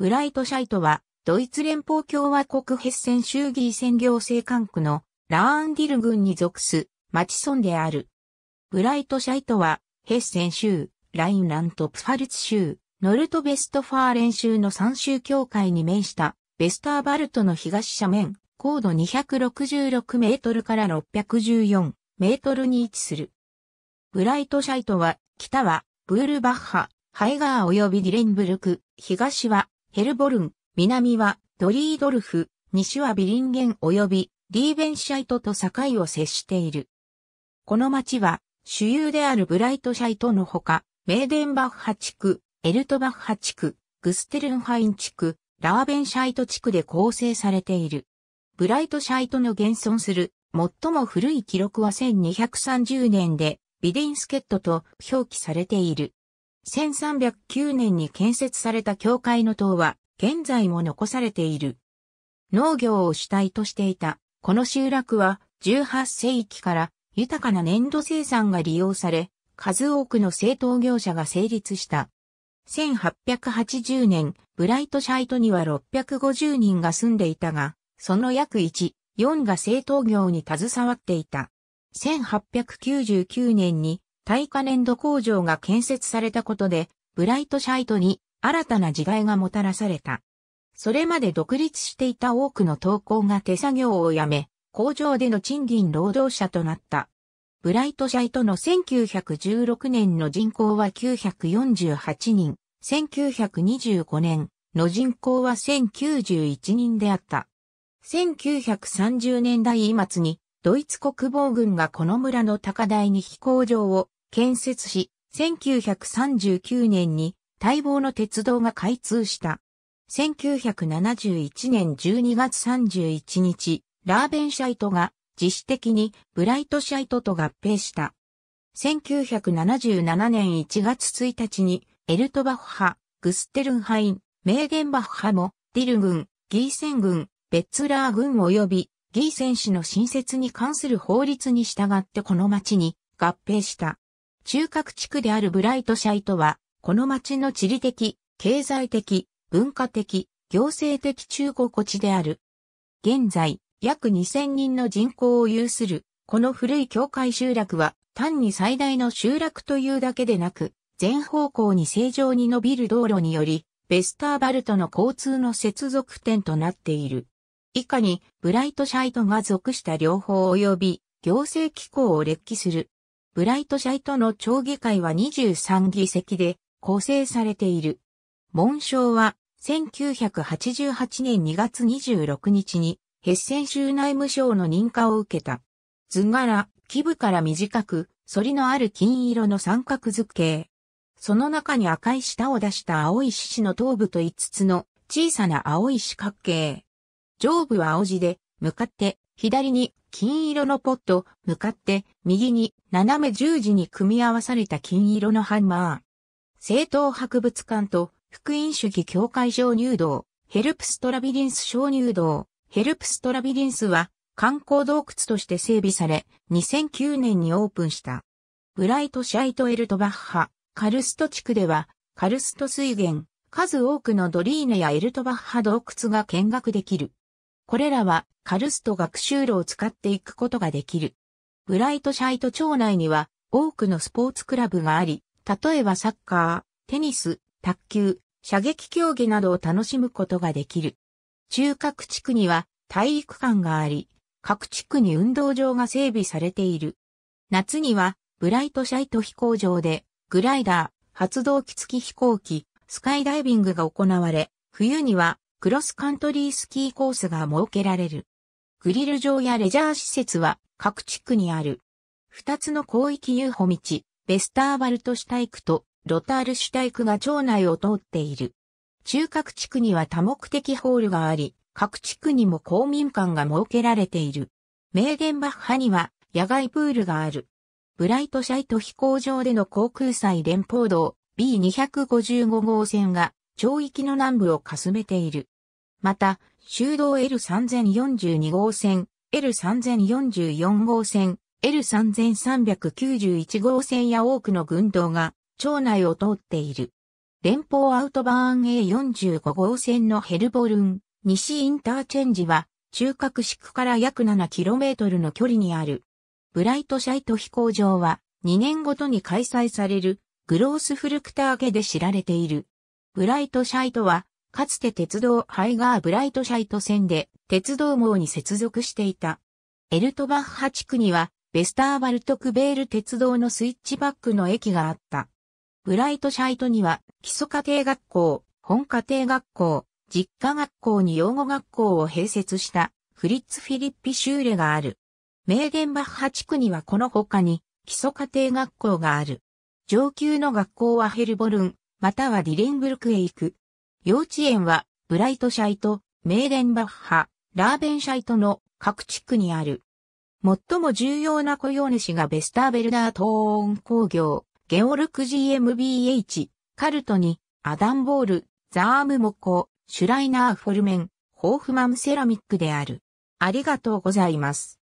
ブライトシャイトは、ドイツ連邦共和国ヘッセン州議選行政管区のラーンディル郡に属す町村である。ブライトシャイトは、ヘッセン州、ラインラントプファルツ州、ノルトベストファーレン州の3州境界に面したベスターバルトの東斜面、高度266メートルから614メートルに位置する。ブライトシャイトは、北はブールバッハ、ハイガー及びディレンブルク、東はヘルボルン、南はドリードルフ、西はビリンゲン及びリーベンシャイトと境を接している。この町は主流であるブライトシャイトのほか、メーデンバッハ地区、エルトバッハ地区、グステルンハイン地区、ラーベンシャイト地区で構成されている。ブライトシャイトの現存する最も古い記録は1230年でビデンスケットと表記されている。1309年に建設された教会の塔は、現在も残されている。農業を主体としていた、この集落は、18世紀から豊かな粘土生産が利用され、数多くの製陶業者が成立した。1880年、ブライトシャイトには650人が住んでいたが、その約1、4が製陶業に携わっていた。1899年に耐火粘土工場が建設されたことで、ブライトシャイトに新たな時代がもたらされた。それまで独立していた多くの投稿が手作業をやめ、工場での賃金労働者となった。ブライトシャイトの1916年の人口は948人、1925年の人口は1091人であった。1930年代末にドイツ国防軍がこの村の高台に飛行場を建設し、1939年に待望の鉄道が開通した。1971年12月31日、ラーベンシャイトが自主的にブライトシャイトと合併した。1977年1月1日にエルトバッハ、グステルンハイン、メーゲンバッハもディル軍、ギーセン軍、ベッツラー軍及びギーセン氏の新設に関する法律に従ってこの町に合併した。中核地区であるブライトシャイトは、この町の地理的、経済的、文化的、行政的中心地である。現在、約2000人の人口を有する、この古い教会集落は、単に最大の集落というだけでなく、全方向に正常に伸びる道路により、ベスターバルトの交通の接続点となっている。以下に、ブライトシャイトが属した両方及び、行政機構を列記するブライトシャイトの町議会は23議席で構成されている。紋章は1988年2月26日にヘッセン州内務省の認可を受けた。図柄、基部から短く、反りのある金色の三角図形。その中に赤い舌を出した青い獅子の頭部と5つの小さな青い四角形。上部は青地で、向かって左に金色のポット、向かって右に斜め十字に組み合わされた金色のハンマー。正統博物館と福音主義教会上入道、ヘルプストラビリンス鍾乳洞、ヘルプストラビリンスは観光洞窟として整備され、2009年にオープンした。ブライトシャイトエルトバッハ、カルスト地区では、カルスト水源、数多くのドリーネやエルトバッハ洞窟が見学できる。これらはカルスト学習路を使っていくことができる。ブライトシャイト町内には多くのスポーツクラブがあり、例えばサッカー、テニス、卓球、射撃競技などを楽しむことができる。中核地区には体育館があり、各地区に運動場が整備されている。夏にはブライトシャイト飛行場でグライダー、発動機付き飛行機、スカイダイビングが行われ、冬にはクロスカントリースキーコースが設けられる。グリル場やレジャー施設は各地区にある。二つの広域遊歩道、ベスターバルトシュタイクとロタールシュタイクが町内を通っている。中核地区には多目的ホールがあり、各地区にも公民館が設けられている。メーデンバッハには野外プールがある。ブライトシャイト飛行場での航空祭連邦道 B255 号線が町域の南部をかすめている。また、修道 L3042 号線、L3044 号線、L3391 号線や多くの軍道が町内を通っている。連邦アウトバーン A45 号線のヘルボルン、西インターチェンジは中核市区から約 7km の距離にある。ブライトシャイト飛行場は2年ごとに開催されるグロースフルクターゲで知られている。ブライトシャイトはかつて鉄道ハイガーブライトシャイト線で鉄道網に接続していた。エルトバッハ地区には、ベスターバルトクベール鉄道のスイッチバックの駅があった。ブライトシャイトには、基礎家庭学校、本家庭学校、実家学校に養護学校を併設したフリッツ・フィリッピ・シューレがある。メーデンバッハ地区にはこの他に基礎家庭学校がある。上級の学校はヘルボルン、またはディレンブルクへ行く幼稚園は、ブライトシャイト、メーデンバッハ、ラーベンシャイトの各地区にある。最も重要な雇用主がベスターベルダートーン工業、ゲオルク GmbH、カルトに、アダンボール、ザームモコ、シュライナーフォルメン、ホーフマムセラミックである。ありがとうございます。